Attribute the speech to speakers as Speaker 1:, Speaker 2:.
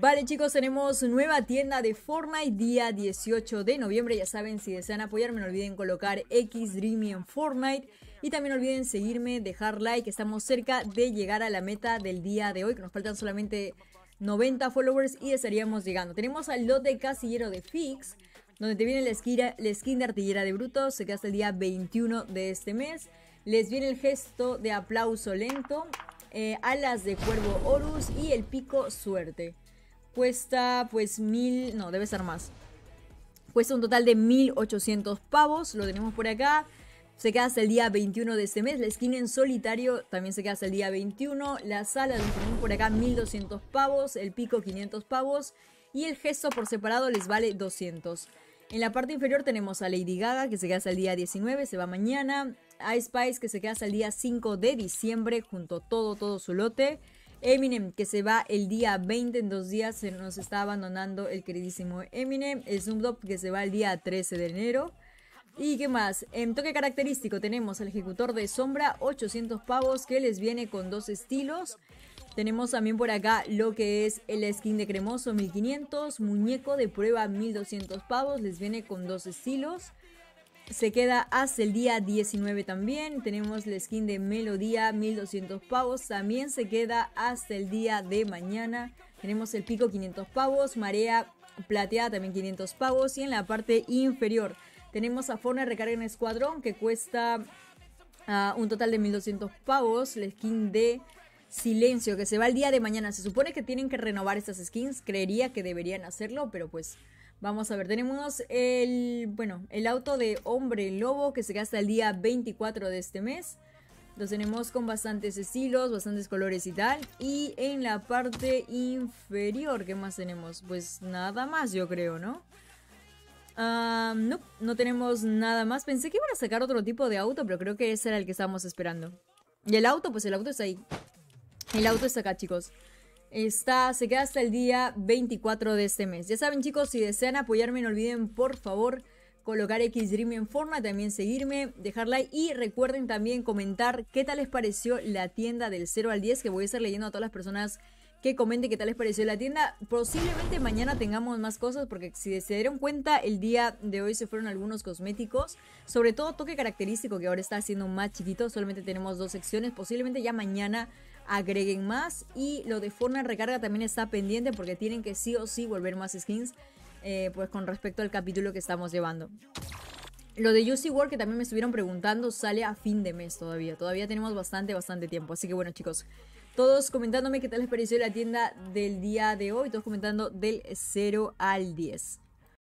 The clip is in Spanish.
Speaker 1: Vale chicos, tenemos nueva tienda de Fortnite día 18 de noviembre. Ya saben, si desean apoyarme, no olviden colocar XDreamy en Fortnite. Y también no olviden seguirme, dejar like. Estamos cerca de llegar a la meta del día de hoy, que nos faltan solamente 90 followers y estaríamos llegando. Tenemos al lote casillero de Fix, donde te viene la, la skin de artillera de Bruto, se queda hasta el día 21 de este mes. Les viene el gesto de aplauso lento, eh, alas de cuervo Horus y el pico suerte cuesta pues mil, no, debe ser más. Cuesta un total de 1800 pavos, lo tenemos por acá. Se queda hasta el día 21 de este mes. La skin en solitario también se queda hasta el día 21. La sala lo tenemos por acá 1200 pavos, el pico 500 pavos y el gesto por separado les vale 200. En la parte inferior tenemos a Lady Gaga que se queda hasta el día 19, se va mañana. A Spice que se queda hasta el día 5 de diciembre junto todo, todo su lote. Eminem, que se va el día 20, en dos días se nos está abandonando el queridísimo Eminem. El un que se va el día 13 de enero. ¿Y qué más? En toque característico tenemos al ejecutor de sombra, 800 pavos, que les viene con dos estilos. Tenemos también por acá lo que es el skin de cremoso, 1500. Muñeco de prueba, 1200 pavos, les viene con dos estilos. Se queda hasta el día 19 también. Tenemos la skin de Melodía, 1200 pavos. También se queda hasta el día de mañana. Tenemos el pico 500 pavos, marea plateada también 500 pavos. Y en la parte inferior tenemos a Forna Recarga en Escuadrón que cuesta ah, un total de 1200 pavos. La skin de Silencio que se va el día de mañana. Se supone que tienen que renovar estas skins. Creería que deberían hacerlo, pero pues Vamos a ver, tenemos el, bueno, el auto de hombre lobo que se gasta el día 24 de este mes. Lo tenemos con bastantes estilos, bastantes colores y tal. Y en la parte inferior, ¿qué más tenemos? Pues nada más, yo creo, ¿no? Ah, no, no tenemos nada más. Pensé que iban a sacar otro tipo de auto, pero creo que ese era el que estábamos esperando. Y el auto, pues el auto está ahí. El auto está acá, chicos. Está, se queda hasta el día 24 de este mes. Ya saben chicos, si desean apoyarme no olviden por favor colocar Xdream en forma, también seguirme, dejar like y recuerden también comentar qué tal les pareció la tienda del 0 al 10 que voy a estar leyendo a todas las personas que comenten qué tal les pareció la tienda. Posiblemente mañana tengamos más cosas porque si se dieron cuenta, el día de hoy se fueron algunos cosméticos, sobre todo toque característico que ahora está siendo más chiquito, solamente tenemos dos secciones, posiblemente ya mañana agreguen más y lo de forma de recarga también está pendiente porque tienen que sí o sí volver más skins eh, pues con respecto al capítulo que estamos llevando. Lo de Juicy World que también me estuvieron preguntando sale a fin de mes todavía. Todavía tenemos bastante, bastante tiempo. Así que bueno chicos, todos comentándome qué tal les pareció la tienda del día de hoy, todos comentando del 0 al 10.